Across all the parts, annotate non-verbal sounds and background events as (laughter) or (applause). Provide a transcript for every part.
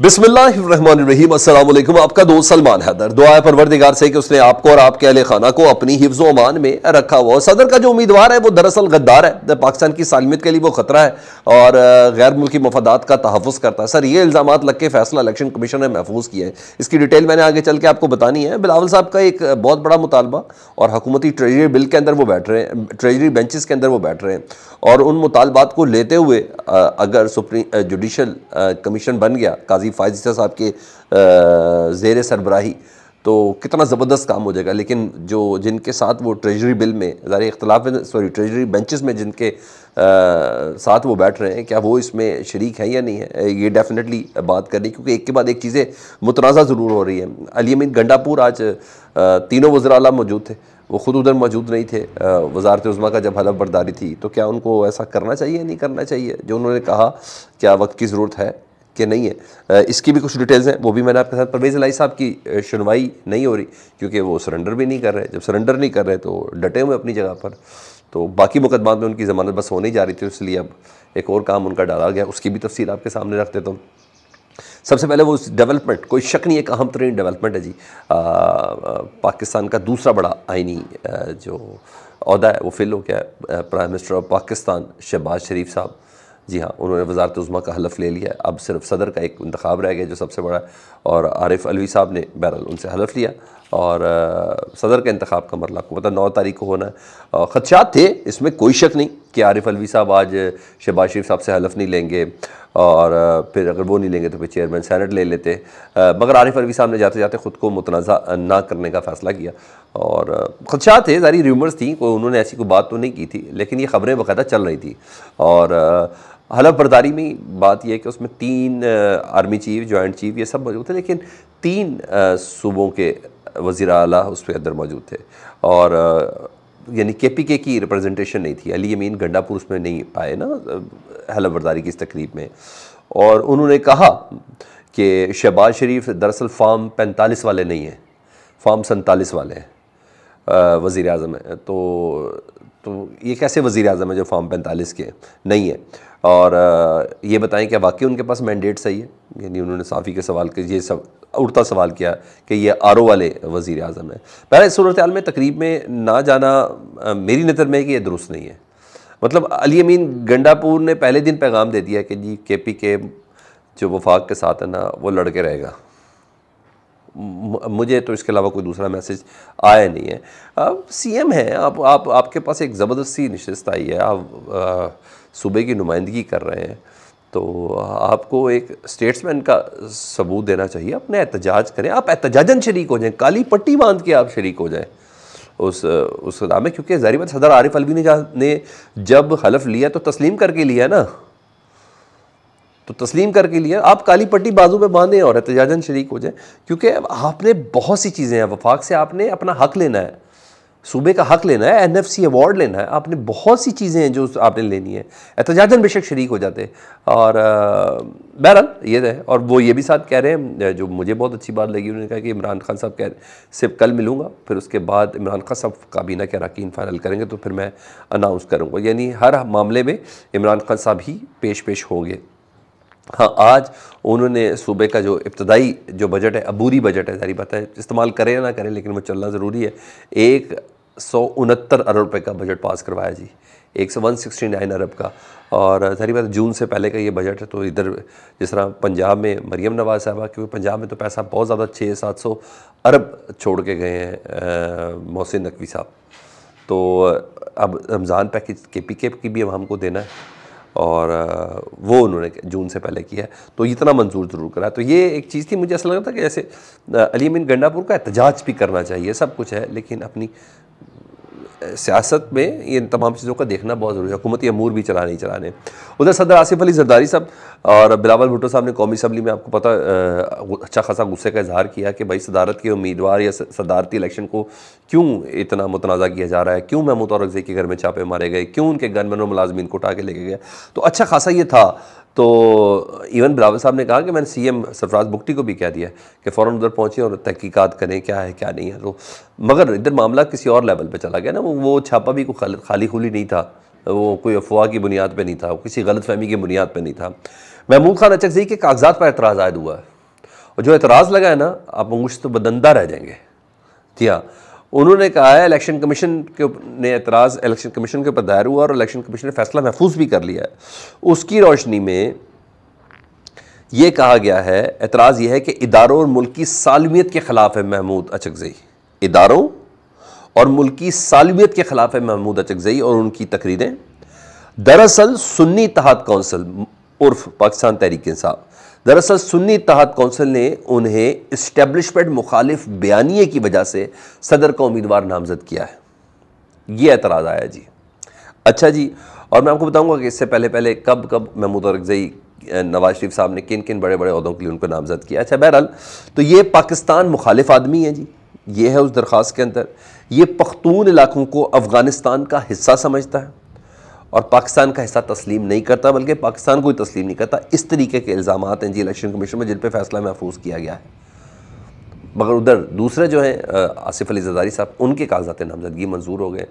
बिस्मिल्लाम आपका दोस्त सलमान हैदर दुआ है परवरदिगार से कि उसने आपको और आपके अहल खाना को अपनी हिफ्ज अमान में रखा हुआ और सदर का जो उम्मीदवार है वो दरअसल गद्दार है पाकिस्तान की सालमियत के लिए वो खतरा है और गैर मुल्की मफादात का तहफ़ करता है सर ये इल्ज़ाम लग के फैसला इलेक्शन कमीशन ने महफूज किया है इसकी डिटेल मैंने आगे चल के आपको बतानी है बिलावल साहब का एक बहुत बड़ा मुतालबा और हकूमती ट्रेजरी बिल के अंदर वो बैठ रहे हैं ट्रेजरी बेंचज़ के अंदर वो बैठ रहे हैं और उन मुतालबात को लेते हुए अगर सुप्रीम जुडिशल कमीशन बन गया काजी फाजिसा साहब के ज़ेर सरबराही तो कितना ज़बरदस्त काम हो जाएगा लेकिन जो जिनके साथ वो ट्रेजरी बिल में ज़ारे इख्तलाफ सॉरी ट्रेजरी बेंचेस में जिनके आ, साथ वो बैठ रहे हैं क्या वो इसमें शरीक है या नहीं है ये डेफिनेटली बात करनी क्योंकि एक के बाद एक चीज़ें मुतनाज़ा ज़रूर हो रही है अली अमीन गंडापुर आज आ, तीनों वजरा मौजूद थे वो ख़ुद उधर मौजूद नहीं थे वजारत उज़मा का जब हलफ बर्दारी थी तो क्या उनको ऐसा करना चाहिए नहीं करना चाहिए जो उन्होंने कहा क्या वक्त की ज़रूरत है कि नहीं है इसकी भी कुछ डिटेल्स हैं वो भी मैंने आपके साथ परवेज़ लाई साहब की सुनवाई नहीं हो रही क्योंकि वो सरेंडर भी नहीं कर रहे जब सरेंडर नहीं कर रहे तो डटे हुए अपनी जगह पर तो बाकी मुकदमा में उनकी ज़मानत बस होने जा रही थी इसलिए अब एक और काम उनका डाला गया उसकी भी तफसील आपके सामने रख देता हूँ सबसे पहले वो डेवलपमेंट कोई शक नहीं एक अहम तरीन डेवलपमेंट है जी आ, आ, पाकिस्तान का दूसरा बड़ा आइनी जो अहदा है वो फिल हो गया prime minister of Pakistan Shahbaz Sharif साहब जी हाँ उन्होंने वजारत उज़मा का हलफ ले लिया अब सिर्फ सदर का एक इंतखब रह गया जो सबसे बड़ा और आरिफ अलवी साहब ने बहरहाल उनसे हलफ लिया और सदर का इंतबाब का मरला को मतलब नौ तारीख को होना है खदशात थे इसमें कोई शक नहीं कि आरिफ अलवी साहब आज शहबाज शरीफ साहब से हलफ नहीं लेंगे और फिर अगर वो नहीं लेंगे तो फिर चेयरमैन सैनट ले लेते मगर आरिफ अलवी साहब ने जाते जाते ख़ुद को मुतनाज़ा ना करने का फ़ैसला किया और ख़दशा थे सारी र्यूमर्स थी कोई उन्होंने ऐसी कोई बात तो नहीं की थी लेकिन ये खबरें बकायदा चल रही थी और हलफ बरदारी में बात यह है कि उसमें तीन आर्मी चीफ जॉइंट चीफ ये सब मौजूद थे लेकिन तीन सूबों के वज़ी अला उस पर अंदर मौजूद थे और यानी के पी के की रिप्रेजेंटेशन नहीं थी अली अमीन गंडापुर उसमें नहीं पाए ना हला बरदारी की इस तकरीब में और उन्होंने कहा कि शहबाज शरीफ दरअसल फार्म पैंतालीस वाले नहीं हैं फार्म सैंतालीस वाले हैं वज़ी अजम हैं तो तो ये कैसे वज़ी अजम है जो फॉर्म पैंतालीस के नहीं है और ये बताएं क्या वाकई उनके पास मैंडेट सही है यानी उन्होंने साफ़ी के सवाल के ये सब उड़ता सवाल किया कि ये आर ओ वाले वज़ी अजम हैं पहले सूरत सूरत में तकरीब में ना जाना मेरी नज़र में कि यह दुरुस्त नहीं है मतलब अली अमीन गंडापुर ने पहले दिन पैगाम दे दिया कि जी के पी के जो वफाक के साथ है ना वो लड़के रहेगा मुझे तो इसके अलावा कोई दूसरा मैसेज आया नहीं है अब सीएम है आप आप आपके पास एक ज़बरदस्ती नशस्त आई है आप सूबे की नुमाइंदगी कर रहे हैं तो आपको एक स्टेट्समैन का सबूत देना चाहिए अपने एहतजाज करें आप एहतजाजन शरीक हो जाएं काली पट्टी बांध के आप शरीक हो जाएं उस उस खदा में क्योंकि ज़ाहिर बात सदर आरिफ अलवी ने जब हलफ लिया तो तस्लीम करके लिया ना तो तस्लीम करके लिए आप काली पट्टी बाजू में बांधें और एहतजाजन शरीक हो जाए क्योंकि आपने बहुत सी चीज़ें हैं वफाक से आपने अपना हक लेना है सूबे का हक लेना है एन एफ सी अवार्ड लेना है आपने बहुत सी चीज़ें हैं जो आपने लेनी है एहतजाजन बेशक शरीक हो जाते और बहरहाल ये है और वो ये भी साथ कह रहे हैं जो मुझे बहुत अच्छी बात लगी उन्होंने कहा कि इमरान खान साहब कह से कल मिलूँगा फिर उसके बाद इमरान खान साहब काबीना के अरकान फाइनल करेंगे तो फिर मैं अनाउंस करूँगा यानी हर मामले में इमरान खान साहब ही पेश पेश होंगे हाँ आज उन्होंने सूबे का जो इब्तदाई जो बजट है अबूरी बजट है जारी बात है इस्तेमाल करें या ना करें लेकिन वो चलना ज़रूरी है एक सौ उनहत्तर अरब रुपये का बजट पास करवाया जी एक सौ वन सिक्सटी नाइन अरब का और सारी बात जून से पहले का ये बजट है तो इधर जिस तरह पंजाब में मरीम नवाज साहबा क्योंकि पंजाब में तो पैसा बहुत ज़्यादा छः सात सौ अरब छोड़ के गए हैं मोहसिन नकवी साहब तो अब रमज़ान पैकेज के पी के की भी अब हमको देना है और वो उन्होंने जून से पहले किया है तो इतना मंजूर ज़रूर करा तो ये एक चीज़ थी मुझे ऐसा लगता था कि जैसे अली अमीन गंडापुर का एहतजाज भी करना चाहिए सब कुछ है लेकिन अपनी सियासत में ये तमाम चीज़ों का देखना बहुत ज़रूरी है हुकूमती अमूर भी चलाने ही चलाने उधर सदर आसिफ अली जरदारी साहब और बिलावल भुट्टो साहब ने कौमी असम्बली में आपको पता अच्छा खासा गुस्से का इजहार किया कि भाई सदारत के उम्मीदवार या सदारती इलेक्शन को क्यों इतना मुतनाज़ा किया जा रहा है क्यों महमूद और रकज़ी के घर में छापे मारे गए क्यों उनके गनमैन और मुलाजमीन को उठा के लेके गए तो अच्छा खासा ये था तो इवन बिलावल साहब ने कहा कि मैंने सीएम सरफराज बुक्टी को भी कह दिया कि फ़ौर उधर पहुँचे और तहकीकत करें क्या है क्या नहीं है तो मगर इधर मामला किसी और लेवल पर चला गया ना वो छापा भी कोई खाली खुली नहीं था वो कोई अफवाह की बुनियाद पर नहीं था किसी गलत फहमी की बुनियाद पर नहीं था महमूद खान अचक अचकजई के कागजात पर एतराज़ आयद हुआ है और जो एतराज़ लगा है ना आप मुश्त तो बदंदा रह जाएंगे जी हाँ उन्होंने कहा है इलेक्शन कमीशन के ने एतराज़ इलेक्शन कमीशन के ऊपर दायर हुआ और इलेक्शन कमीशन ने फैसला महफूज भी कर लिया है उसकी रोशनी में ये कहा गया है एतराज़ यह है कि इदारों और मुल्क की सालमियत के ख़िलाफ़ है महमूद अचकजई इदारों और मुल्क की सालमियत के ख़िलाफ़ है महमूद अचकजई और उनकी तकरीरें दरअसल सुन्नी तहत कौंसिल उर्फ पाकिस्तान तहरीक इंसाफ दरअसल सुन्नी तहत कौंसिल ने उन्हें इस्टेब्लिशमेंट मुखालिफ बयानी की वजह से सदर का उम्मीदवार नामजद किया है ये एतराज़ आया जी अच्छा जी और मैं आपको बताऊंगा कि इससे पहले पहले कब कब महमूद औरगजई नवाज शरीफ साहब ने किन किन बड़े बड़े अहदों के लिए उनको नामजद किया अच्छा बहरहाल तो ये पाकिस्तान मुखालिफ आदमी है जी ये है उस दरख्वास्त के अंदर ये पख्तून इलाकों को अफ़गानिस्तान का हिस्सा समझता है और पाकिस्तान का हिस्सा तस्लीम नहीं करता बल्कि पाकिस्तान को ही तस्लीम नहीं करता इस तरीके के इल्ज़ाम हैं जी इलेक्शन कमीशन में जिन पर फैसला महफूज किया गया है मगर उधर दूसरे जो हैं आसिफ अली जदारी साहब उनके कागजात नामजदगी मंजूर हो गए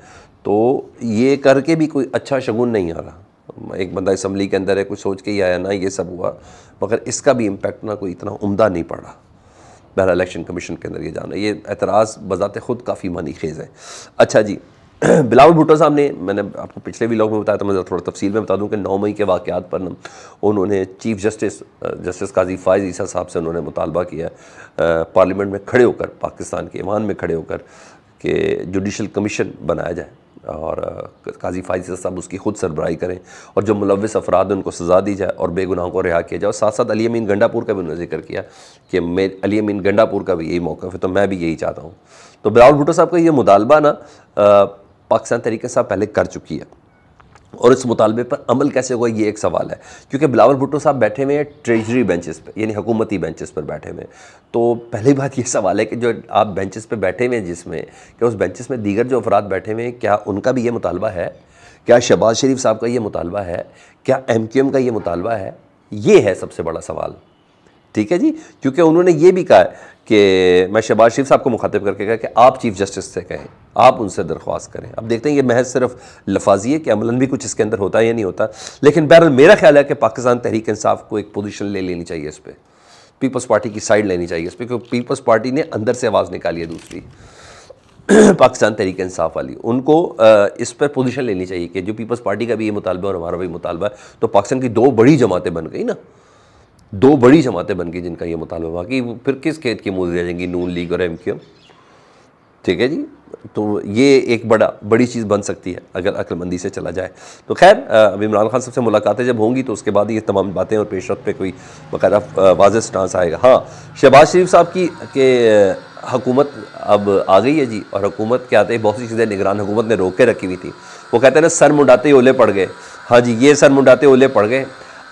तो ये करके भी कोई अच्छा शगुन नहीं आ रहा एक बंदा इसम्बली के अंदर है कुछ सोच के ही आया ना ये सब हुआ मगर इसका भी इम्पेक्ट ना कोई इतना उमदा नहीं पड़ रहा बहरा इलेक्शन कमीशन के अंदर ये जाना ये एतराज़ बज़ात ख़ुद काफ़ी मानी खेज़ है अच्छा जी (clears throat) बिलावल भुट्टो साहब ने मैंने आपको पिछले भी में बताया था मैं थोड़ा तफसील में बता दूं कि नौ मई के वाक़ात पर उन्होंने chief justice justice Qazi Faez Isa साहब से उन्होंने मुतालबा किया पार्लियामेंट में खड़े होकर पाकिस्तान के ईवान में खड़े होकर के जुडिशल कमीशन बनाया जाए और काजी फायज साहब उसकी खुद सरबराही करें और जो मुलविस अफराद उनको सज़ा दी जाए और बेगुनाहों को रिहा किया जाए और साथ साथ अली अमीन गंडापुर का भी उन्होंने जिक्र किया कि मे अली अमीन गंडापुर का भी यही मौका है तो मैं भी यही चाहता हूँ तो बिलावल भुटो साहब का ये मुतालबा ना पाकिस्तान तरीके साहब पहले कर चुकी है और इस मुतालबे पर अमल कैसे होगा ये एक सवाल है क्योंकि बिलावल भुट्टो साहब बैठे हुए हैं ट्रेजरी बेंचेस पर यानी हुकूमती बेंचेस पर बैठे हुए हैं तो पहली बात ये सवाल है कि जो आप बेंचेस पर बैठे हुए हैं जिसमें कि उस बेंचेस में दीगर जो अफराद बैठे हुए हैं क्या उनका भी ये मुतालबा है क्या शहबाज शरीफ साहब का ये मुतालबा है क्या एम का ये मुतालबा है ये है सबसे बड़ा सवाल ठीक है जी क्योंकि उन्होंने ये भी कहा कि मैं शहबाज शरीफ साहब को मुखातिब करके कहा कि आप चीफ जस्टिस से कहें आप उनसे दरख्वास्त करें अब देखते हैं ये महज सिर्फ लफाजी है कि अमला भी कुछ इसके अंदर होता है या नहीं होता लेकिन बहरहाल मेरा ख्याल है कि पाकिस्तान तहरीक इंसाफ को एक पोजिशन ले लेनी चाहिए इस पर पीपल्स पार्टी की साइड लेनी चाहिए इस पर क्योंकि पीपल्स पार्टी ने अंदर से आवाज़ निकाली है दूसरी (clears throat) पाकिस्तान तहरीक इंसाफ वाली उनको इस पर पोजिशन लेनी चाहिए कि जो पीपल्स पार्टी का भी ये मुतालबा और हमारा भी मुतालबा है तो पाकिस्तान की दो बड़ी जमातें बन गई ना दो बड़ी जमातें बन गई जिनका ये मुतालबा हुआ कि फिर किस खेत की मूल रह जाएंगी नून लीग और एम क्यू एम ठीक है जी तो ये एक बड़ा बड़ी चीज़ बन सकती है अगर अक्लमंदी से चला जाए तो खैर अब इमरान खान सबसे मुलाकातें जब होंगी तो उसके बाद ये तमाम बातें और पेश रफ्त पर कोई बकायदा वाज स्टांस आएगा हाँ शहबाज शरीफ साहब की के हकूमत अब आ गई है जी और हुकूमत के आते ही बहुत सी चीज़ें निगरान हुकूमत ने रोक के रखी हुई थी वो कहते हैं ना सर मुंडाते ओले पड़ गए हाँ जी ये सर मुंडाते ओले पड़ गए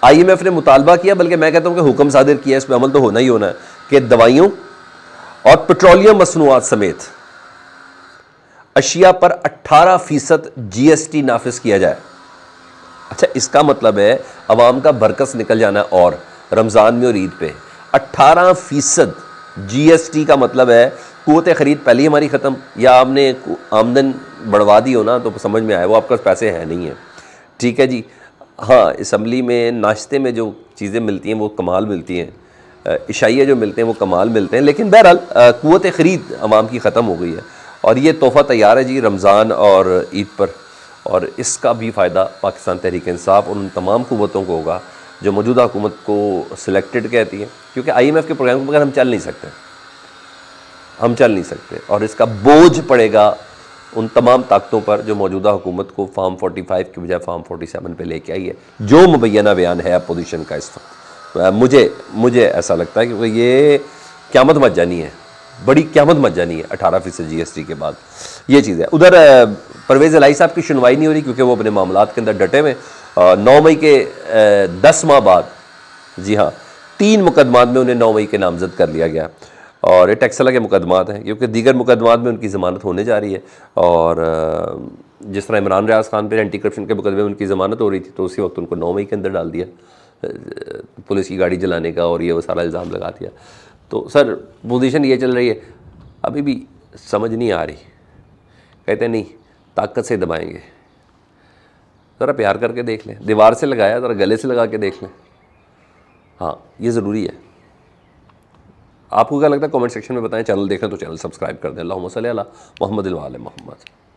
एफ ने मुतालबा किया बल्कि मैं कहता हूँ कि हुक्म सादिर किया इस पर अमल तो होना ही होना है कि दवाइयों और पेट्रोलियम मसनूआत समेत अशिया पर 18 फीसद जी एस टी नाफिज किया जाए अच्छा इसका मतलब है अवाम का बरकस निकल जाना और रमज़ान में और ईद पे अट्ठारह फीसद जी एस टी का मतलब है कुत ख़रीद पहले ही हमारी ख़त्म या आपने आमदन बढ़वा दी हो ना तो समझ में आए वो आपके पास पैसे हैं नहीं है ठीक है जी हाँ इसम्बली में नाश्ते में जो चीज़ें मिलती हैं वो कमाल मिलती हैं इशाइया जो मिलते हैं वो कमाल मिलते हैं लेकिन बहरहाल क़वत ख़रीद आवाम की ख़त्म हो गई है और ये तोहफ़ा तैयार है जी रमज़ान और ईद पर और इसका भी फ़ायदा पाकिस्तान तहरीक इंसाफ और उन तमाम क़वतों को होगा जो मौजूदा हुकूमत को सिलेक्टेड कहती है क्योंकि आई एम एफ़ के प्रोग्राम के बगैर हम चल नहीं सकते हम चल नहीं सकते और इसका बोझ पड़ेगा उन तमाम ताकतों पर जो मौजूदा हुकूमत को फार्म 45 की बजाय फार्म 47 पर लेके आई है जो मुबैना बयान है अपोजिशन का इस वक्त तो, मुझे मुझे ऐसा लगता है कि ये क्यामत मत जानी है बड़ी क्यामत मत जानी है अठारह फीसद जी के बाद ये चीज़ है उधर परवेज़ अलाई साहब की सुनवाई नहीं हो रही क्योंकि वो अपने मामला के अंदर डटे हुए नौ मई के दस माह बाद जी हाँ तीन मुकदमात में उन्हें नौ मई के नामजद कर लिया गया और ये टैक्स के मुकदमात हैं क्योंकि दीगर मुकदमात में उनकी ज़मानत होने जा रही है और जिस तरह इमरान रियाज खान पर एंटी करप्शन के मुकदमे में उनकी ज़मानत हो रही थी तो उसी वक्त उनको नौ मई के अंदर डाल दिया पुलिस की गाड़ी जलाने का और ये वो सारा इल्ज़ाम लगा दिया तो सर पोजिशन ये चल रही है अभी भी समझ नहीं आ रही कहते नहीं ताकत से दबाएंगे ज़रा प्यार करके देख लें दीवार से लगाया ज़रा गले से लगा के देख लें हाँ ये ज़रूरी है आपको क्या लगता है कमेंट सेक्शन में बताएं चैनल देखें तो चैनल सब्सक्राइब कर दें अल्लाह मोहम्मद मोहम्मद